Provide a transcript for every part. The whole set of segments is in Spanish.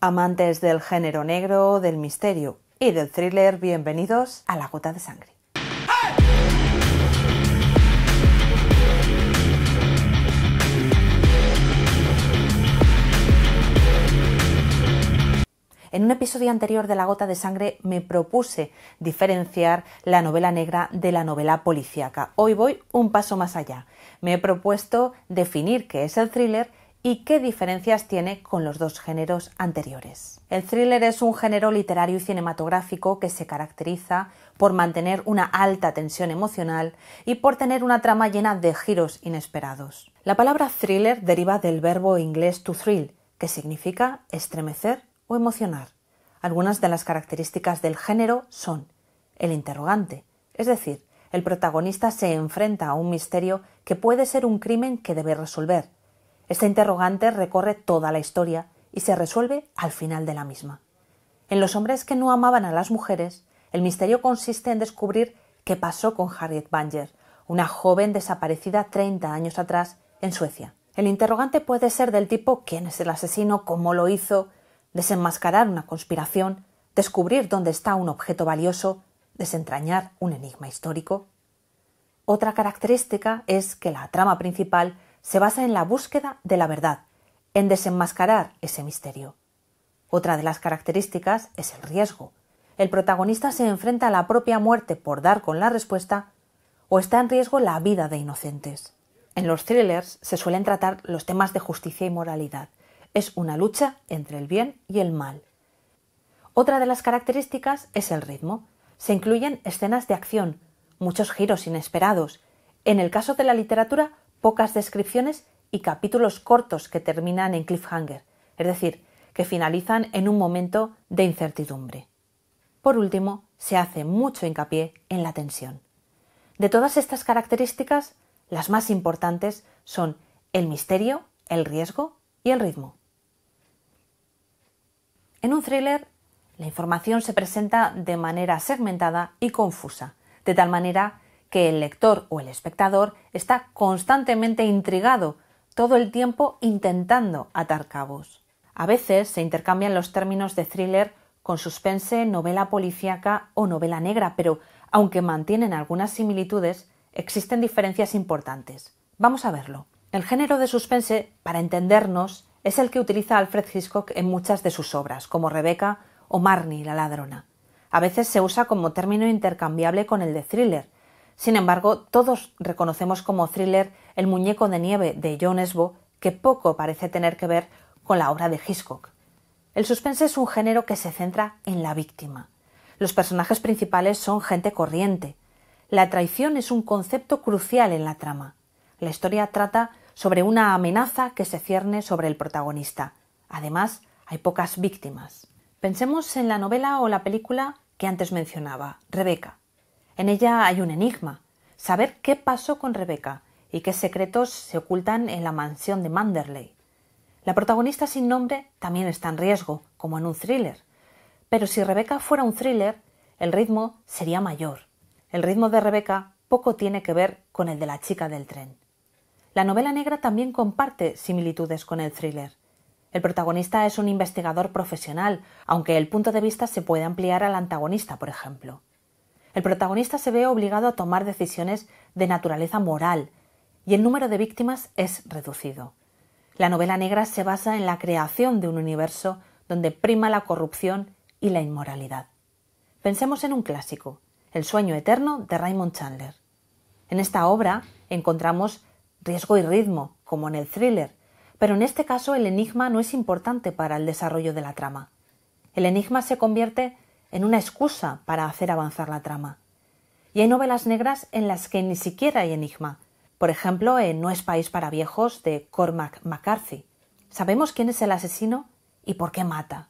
Amantes del género negro, del misterio y del thriller, bienvenidos a La Gota de Sangre. En un episodio anterior de La Gota de Sangre me propuse diferenciar la novela negra de la novela policíaca. Hoy voy un paso más allá. Me he propuesto definir qué es el thriller y qué diferencias tiene con los dos géneros anteriores. El thriller es un género literario y cinematográfico que se caracteriza por mantener una alta tensión emocional y por tener una trama llena de giros inesperados. La palabra thriller deriva del verbo inglés to thrill, que significa estremecer o emocionar. Algunas de las características del género son el interrogante, es decir, el protagonista se enfrenta a un misterio que puede ser un crimen que debe resolver, este interrogante recorre toda la historia y se resuelve al final de la misma. En los hombres que no amaban a las mujeres, el misterio consiste en descubrir qué pasó con Harriet Banger, una joven desaparecida 30 años atrás en Suecia. El interrogante puede ser del tipo quién es el asesino, cómo lo hizo, desenmascarar una conspiración, descubrir dónde está un objeto valioso, desentrañar un enigma histórico. Otra característica es que la trama principal se basa en la búsqueda de la verdad, en desenmascarar ese misterio. Otra de las características es el riesgo. El protagonista se enfrenta a la propia muerte por dar con la respuesta o está en riesgo la vida de inocentes. En los thrillers se suelen tratar los temas de justicia y moralidad. Es una lucha entre el bien y el mal. Otra de las características es el ritmo. Se incluyen escenas de acción, muchos giros inesperados. En el caso de la literatura pocas descripciones y capítulos cortos que terminan en cliffhanger, es decir, que finalizan en un momento de incertidumbre. Por último, se hace mucho hincapié en la tensión. De todas estas características, las más importantes son el misterio, el riesgo y el ritmo. En un thriller, la información se presenta de manera segmentada y confusa, de tal manera que el lector o el espectador está constantemente intrigado, todo el tiempo intentando atar cabos. A veces se intercambian los términos de thriller con suspense, novela policíaca o novela negra, pero aunque mantienen algunas similitudes, existen diferencias importantes. Vamos a verlo. El género de suspense, para entendernos, es el que utiliza Alfred Hitchcock en muchas de sus obras, como Rebecca o Marnie, la ladrona. A veces se usa como término intercambiable con el de thriller, sin embargo, todos reconocemos como thriller El muñeco de nieve de John Esbo, que poco parece tener que ver con la obra de Hitchcock. El suspense es un género que se centra en la víctima. Los personajes principales son gente corriente. La traición es un concepto crucial en la trama. La historia trata sobre una amenaza que se cierne sobre el protagonista. Además, hay pocas víctimas. Pensemos en la novela o la película que antes mencionaba, Rebeca. En ella hay un enigma, saber qué pasó con Rebeca y qué secretos se ocultan en la mansión de Manderley. La protagonista sin nombre también está en riesgo, como en un thriller. Pero si Rebeca fuera un thriller, el ritmo sería mayor. El ritmo de Rebeca poco tiene que ver con el de la chica del tren. La novela negra también comparte similitudes con el thriller. El protagonista es un investigador profesional, aunque el punto de vista se puede ampliar al antagonista, por ejemplo. El protagonista se ve obligado a tomar decisiones de naturaleza moral y el número de víctimas es reducido. La novela negra se basa en la creación de un universo donde prima la corrupción y la inmoralidad. Pensemos en un clásico, El sueño eterno de Raymond Chandler. En esta obra encontramos riesgo y ritmo, como en el thriller, pero en este caso el enigma no es importante para el desarrollo de la trama. El enigma se convierte en una excusa para hacer avanzar la trama. Y hay novelas negras en las que ni siquiera hay enigma. Por ejemplo, en No es País para Viejos de Cormac McCarthy. Sabemos quién es el asesino y por qué mata.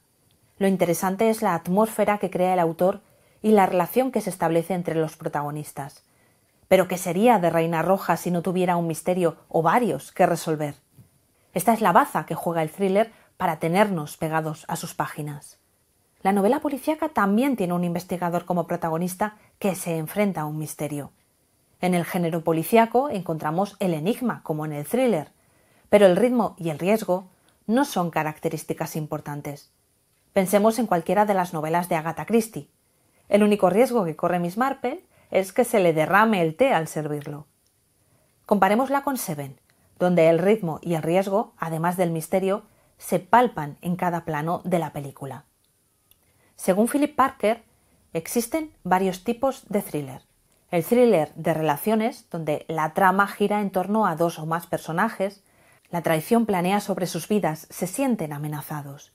Lo interesante es la atmósfera que crea el autor y la relación que se establece entre los protagonistas. Pero ¿qué sería de Reina Roja si no tuviera un misterio o varios que resolver? Esta es la baza que juega el thriller para tenernos pegados a sus páginas. La novela policíaca también tiene un investigador como protagonista que se enfrenta a un misterio. En el género policíaco encontramos el enigma, como en el thriller, pero el ritmo y el riesgo no son características importantes. Pensemos en cualquiera de las novelas de Agatha Christie. El único riesgo que corre Miss Marple es que se le derrame el té al servirlo. Comparémosla con Seven, donde el ritmo y el riesgo, además del misterio, se palpan en cada plano de la película. Según Philip Parker, existen varios tipos de thriller. El thriller de relaciones, donde la trama gira en torno a dos o más personajes, la traición planea sobre sus vidas, se sienten amenazados.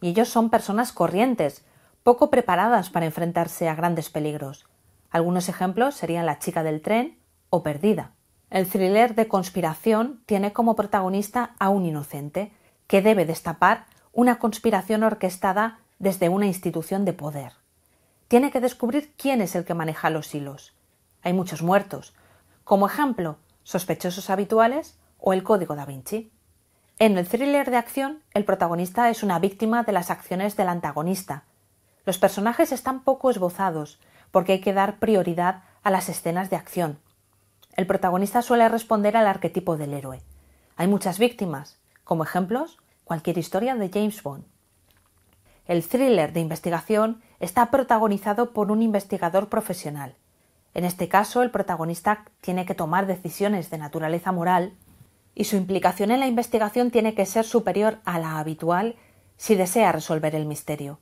Y ellos son personas corrientes, poco preparadas para enfrentarse a grandes peligros. Algunos ejemplos serían La chica del tren o Perdida. El thriller de conspiración tiene como protagonista a un inocente, que debe destapar una conspiración orquestada desde una institución de poder. Tiene que descubrir quién es el que maneja los hilos. Hay muchos muertos, como ejemplo, sospechosos habituales o el código da Vinci. En el thriller de acción, el protagonista es una víctima de las acciones del antagonista. Los personajes están poco esbozados, porque hay que dar prioridad a las escenas de acción. El protagonista suele responder al arquetipo del héroe. Hay muchas víctimas, como ejemplos, cualquier historia de James Bond. El thriller de investigación está protagonizado por un investigador profesional. En este caso, el protagonista tiene que tomar decisiones de naturaleza moral y su implicación en la investigación tiene que ser superior a la habitual si desea resolver el misterio.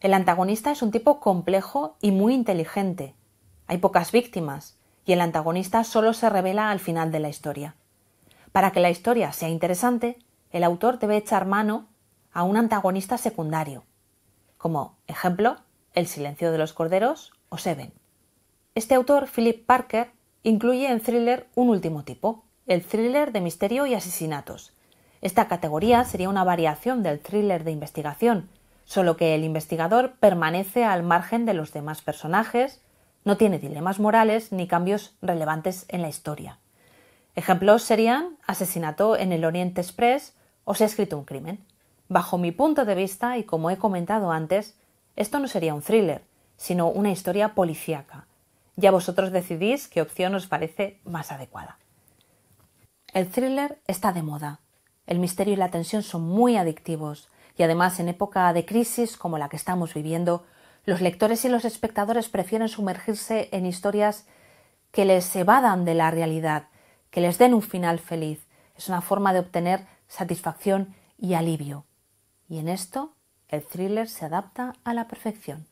El antagonista es un tipo complejo y muy inteligente. Hay pocas víctimas y el antagonista solo se revela al final de la historia. Para que la historia sea interesante, el autor debe echar mano a un antagonista secundario, como ejemplo El silencio de los corderos o Seven. Este autor, Philip Parker, incluye en thriller un último tipo, el thriller de misterio y asesinatos. Esta categoría sería una variación del thriller de investigación, solo que el investigador permanece al margen de los demás personajes, no tiene dilemas morales ni cambios relevantes en la historia. Ejemplos serían Asesinato en el Oriente Express o Se ha escrito un crimen. Bajo mi punto de vista, y como he comentado antes, esto no sería un thriller, sino una historia policíaca. Ya vosotros decidís qué opción os parece más adecuada. El thriller está de moda. El misterio y la tensión son muy adictivos, y además en época de crisis como la que estamos viviendo, los lectores y los espectadores prefieren sumergirse en historias que les evadan de la realidad, que les den un final feliz. Es una forma de obtener satisfacción y alivio. Y en esto, el thriller se adapta a la perfección.